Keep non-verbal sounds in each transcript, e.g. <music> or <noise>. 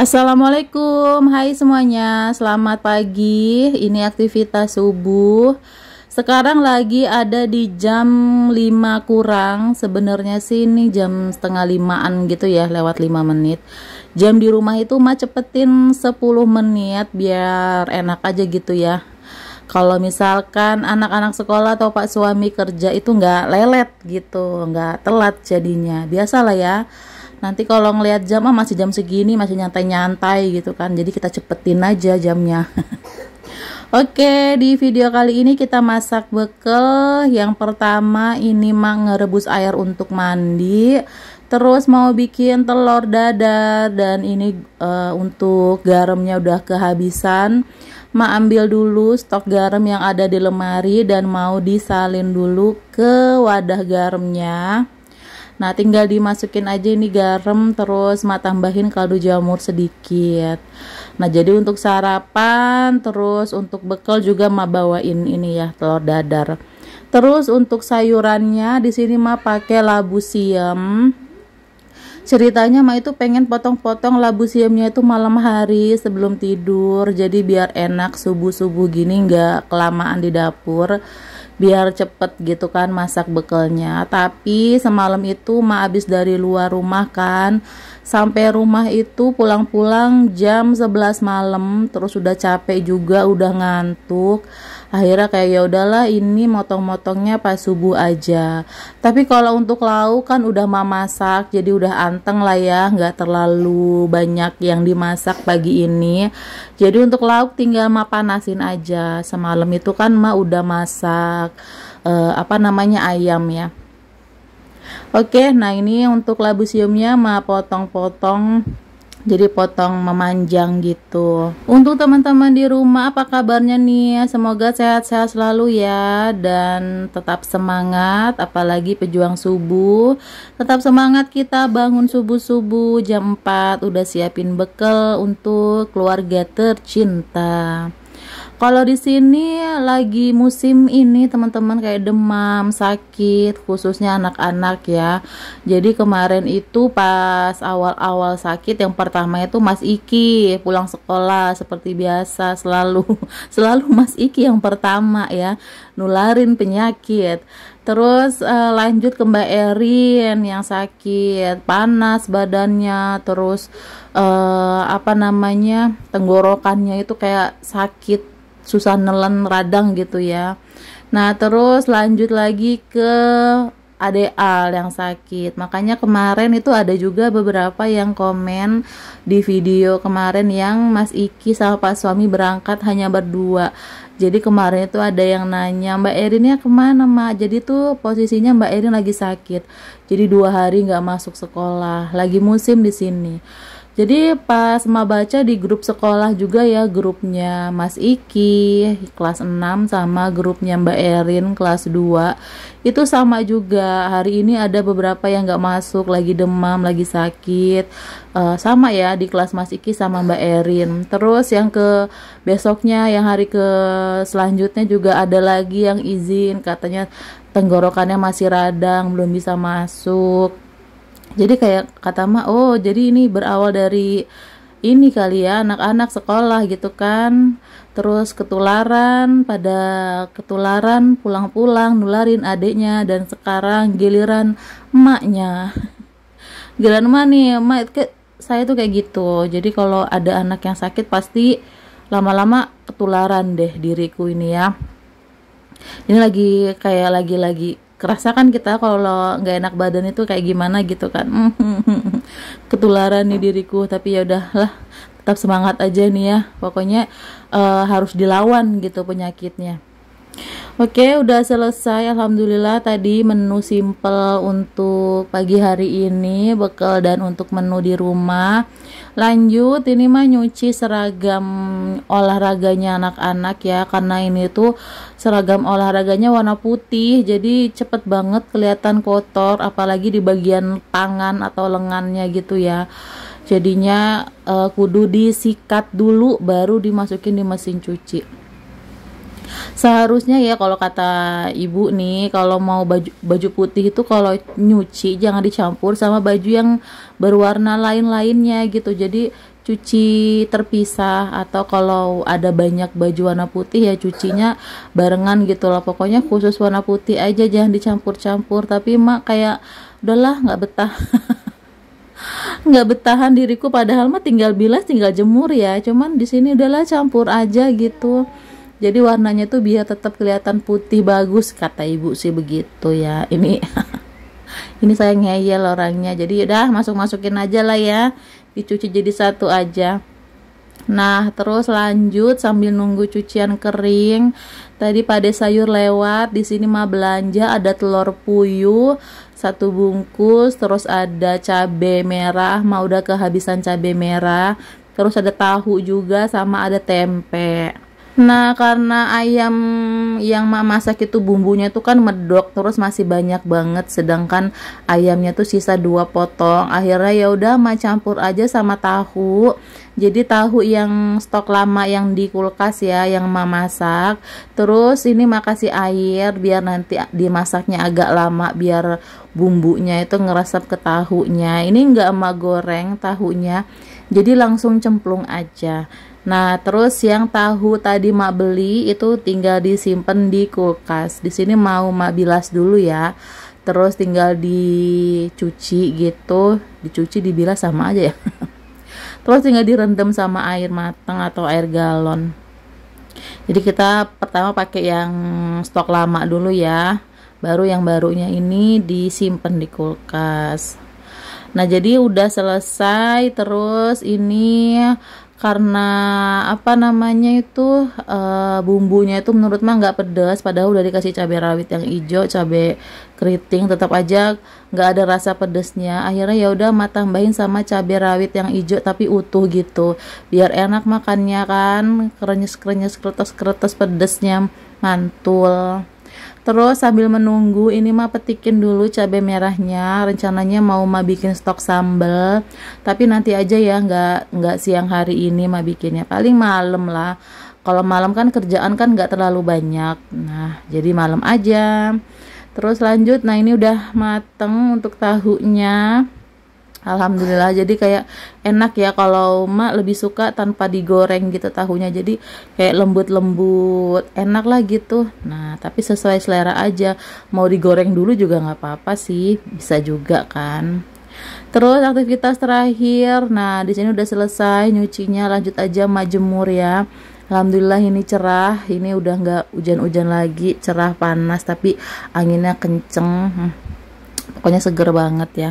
Assalamualaikum, hai semuanya, selamat pagi. Ini aktivitas subuh. Sekarang lagi ada di jam 5 kurang. Sebenarnya sih ini jam setengah limaan gitu ya, lewat 5 menit. Jam di rumah itu mah cepetin 10 menit biar enak aja gitu ya. Kalau misalkan anak-anak sekolah atau pak suami kerja itu nggak lelet gitu, nggak telat jadinya. Biasalah ya nanti kalau ngelihat jam ah masih jam segini masih nyantai-nyantai gitu kan jadi kita cepetin aja jamnya <laughs> Oke, di video kali ini kita masak bekel. Yang pertama ini mah ngerebus air untuk mandi. Terus mau bikin telur dadar dan ini uh, untuk garamnya udah kehabisan. Ma ambil dulu stok garam yang ada di lemari dan mau disalin dulu ke wadah garamnya. Nah, tinggal dimasukin aja ini garam terus mak tambahin kaldu jamur sedikit. Nah, jadi untuk sarapan terus untuk bekal juga mak bawain ini ya telur dadar. Terus untuk sayurannya di sini mak pakai labu siam. Ceritanya mak itu pengen potong-potong labu siamnya itu malam hari sebelum tidur. Jadi biar enak subuh-subuh gini nggak kelamaan di dapur biar cepet gitu kan masak bekalnya tapi semalam itu ma abis dari luar rumah kan sampai rumah itu pulang-pulang jam 11 malam terus udah capek juga udah ngantuk akhirnya kayak ya udahlah ini motong-motongnya pas subuh aja tapi kalau untuk lauk kan udah mama masak jadi udah anteng lah ya nggak terlalu banyak yang dimasak pagi ini jadi untuk lauk tinggal ma panasin aja semalam itu kan ma udah masak eh, apa namanya ayam ya Oke, nah ini untuk labu siumnya ma potong-potong jadi potong memanjang gitu untuk teman-teman di rumah apa kabarnya nih semoga sehat-sehat selalu ya dan tetap semangat apalagi pejuang subuh tetap semangat kita bangun subuh-subuh jam 4 udah siapin bekal untuk keluarga tercinta kalau di sini lagi musim ini teman-teman kayak demam, sakit, khususnya anak-anak ya. Jadi kemarin itu pas awal-awal sakit yang pertama itu Mas Iki pulang sekolah seperti biasa selalu <laughs> selalu Mas Iki yang pertama ya nularin penyakit. Terus uh, lanjut ke Mbak Erin yang sakit, panas badannya, terus uh, apa namanya? tenggorokannya itu kayak sakit susah nelen radang gitu ya nah terus lanjut lagi ke ADL yang sakit. Makanya kemarin itu ada juga beberapa yang komen di video kemarin yang Mas Iki sama Pak Suami berangkat hanya berdua. Jadi kemarin itu ada yang nanya Mbak Erinnya kemana Mak? Jadi tuh posisinya Mbak Erin lagi sakit. Jadi dua hari nggak masuk sekolah. Lagi musim di sini. Jadi pas Ma baca di grup sekolah juga ya grupnya Mas Iki kelas 6 sama grupnya Mbak Erin kelas 2 itu sama juga hari ini ada beberapa yang nggak masuk lagi demam lagi sakit uh, sama ya di kelas Mas Iki sama Mbak Erin terus yang ke besoknya yang hari ke selanjutnya juga ada lagi yang izin katanya tenggorokannya masih radang belum bisa masuk jadi kayak kata mak, oh jadi ini berawal dari ini kali ya anak-anak sekolah gitu kan terus ketularan pada ketularan pulang-pulang nularin adiknya dan sekarang giliran emaknya <laughs> giliran emak nih emak saya tuh kayak gitu jadi kalau ada anak yang sakit pasti lama-lama ketularan deh diriku ini ya ini lagi kayak lagi-lagi kerasa kan kita kalau nggak enak badan itu kayak gimana gitu kan <laughs> ketularan nih diriku tapi ya udahlah tetap semangat aja nih ya pokoknya uh, harus dilawan gitu penyakitnya Oke, udah selesai. Alhamdulillah tadi menu simple untuk pagi hari ini, bekal dan untuk menu di rumah. Lanjut, ini mah nyuci seragam olahraganya anak-anak ya, karena ini tuh seragam olahraganya warna putih, jadi cepet banget kelihatan kotor, apalagi di bagian tangan atau lengannya gitu ya. Jadinya uh, kudu disikat dulu, baru dimasukin di mesin cuci seharusnya ya kalau kata ibu nih kalau mau baju baju putih itu kalau nyuci jangan dicampur sama baju yang berwarna lain-lainnya gitu jadi cuci terpisah atau kalau ada banyak baju warna putih ya cucinya barengan gitu Lah pokoknya khusus warna putih aja jangan dicampur-campur tapi mak kayak udahlah nggak betah <laughs> nggak betahan diriku padahal mah tinggal bilas tinggal jemur ya cuman di sini udahlah campur aja gitu jadi warnanya tuh biar tetap kelihatan putih bagus kata ibu sih begitu ya ini <laughs> ini saya ngeyel orangnya jadi udah masuk masukin aja lah ya dicuci jadi satu aja nah terus lanjut sambil nunggu cucian kering tadi pada sayur lewat di sini mah belanja ada telur puyuh satu bungkus terus ada cabai merah mah udah kehabisan cabai merah terus ada tahu juga sama ada tempe Nah, karena ayam yang mak masak itu bumbunya tuh kan medok terus masih banyak banget sedangkan ayamnya tuh sisa dua potong. Akhirnya ya udah mak campur aja sama tahu. Jadi tahu yang stok lama yang di kulkas ya yang mak masak. Terus ini mak kasih air biar nanti dimasaknya agak lama biar bumbunya itu ngerasap ke tahunya. Ini nggak mak goreng tahunya. Jadi langsung cemplung aja. Nah, terus yang tahu tadi Mak beli itu tinggal disimpan di kulkas. Di sini mau Mak bilas dulu ya. Terus tinggal dicuci gitu. Dicuci dibilas sama aja ya. <laughs> Terus tinggal direndam sama air matang atau air galon. Jadi kita pertama pakai yang stok lama dulu ya. Baru yang barunya ini disimpan di kulkas. Nah, jadi udah selesai terus ini karena apa namanya itu uh, bumbunya itu menurut mah nggak pedas padahal udah dikasih cabai rawit yang hijau cabai keriting tetap aja nggak ada rasa pedasnya akhirnya ya udah mah tambahin sama cabai rawit yang hijau tapi utuh gitu biar enak makannya kan kerenyes kerenyes kretes kretes pedesnya mantul Terus sambil menunggu ini mah petikin dulu cabai merahnya. Rencananya mau mah bikin stok sambel tapi nanti aja ya nggak nggak siang hari ini mah bikinnya. Paling malam lah. Kalau malam kan kerjaan kan nggak terlalu banyak. Nah jadi malam aja. Terus lanjut. Nah ini udah mateng untuk tahunya. Alhamdulillah jadi kayak enak ya kalau mak lebih suka tanpa digoreng gitu tahunya jadi kayak lembut-lembut enak lah gitu nah tapi sesuai selera aja mau digoreng dulu juga nggak apa-apa sih bisa juga kan terus aktivitas terakhir nah di sini udah selesai nyucinya lanjut aja majemur ya Alhamdulillah ini cerah, ini udah nggak hujan-hujan lagi, cerah panas tapi anginnya kenceng, hmm. pokoknya seger banget ya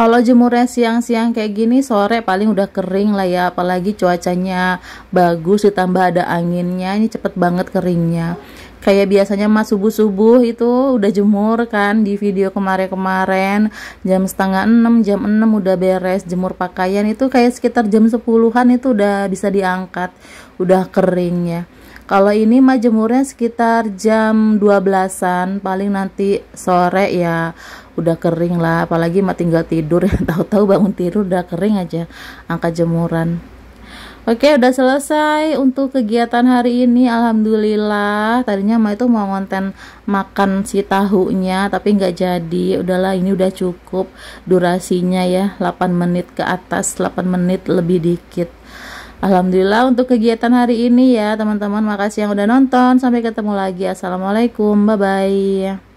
kalau jemurnya siang-siang kayak gini sore paling udah kering lah ya apalagi cuacanya bagus ditambah ada anginnya ini cepet banget keringnya kayak biasanya mas subuh-subuh itu udah jemur kan di video kemarin-kemarin jam setengah 6 jam 6 udah beres jemur pakaian itu kayak sekitar jam 10-an itu udah bisa diangkat udah keringnya kalau ini mah jemurnya sekitar jam 12-an, paling nanti sore ya udah kering lah, apalagi mah tinggal tidur <laughs> ya, tahu-tahu bangun tidur udah kering aja angka jemuran. Oke, udah selesai untuk kegiatan hari ini. Alhamdulillah, tadinya mah itu mau konten makan si tahunya, tapi nggak jadi. Udahlah, ini udah cukup durasinya ya, 8 menit ke atas, 8 menit lebih dikit. Alhamdulillah untuk kegiatan hari ini ya teman-teman. Makasih yang udah nonton. Sampai ketemu lagi. Assalamualaikum. Bye-bye.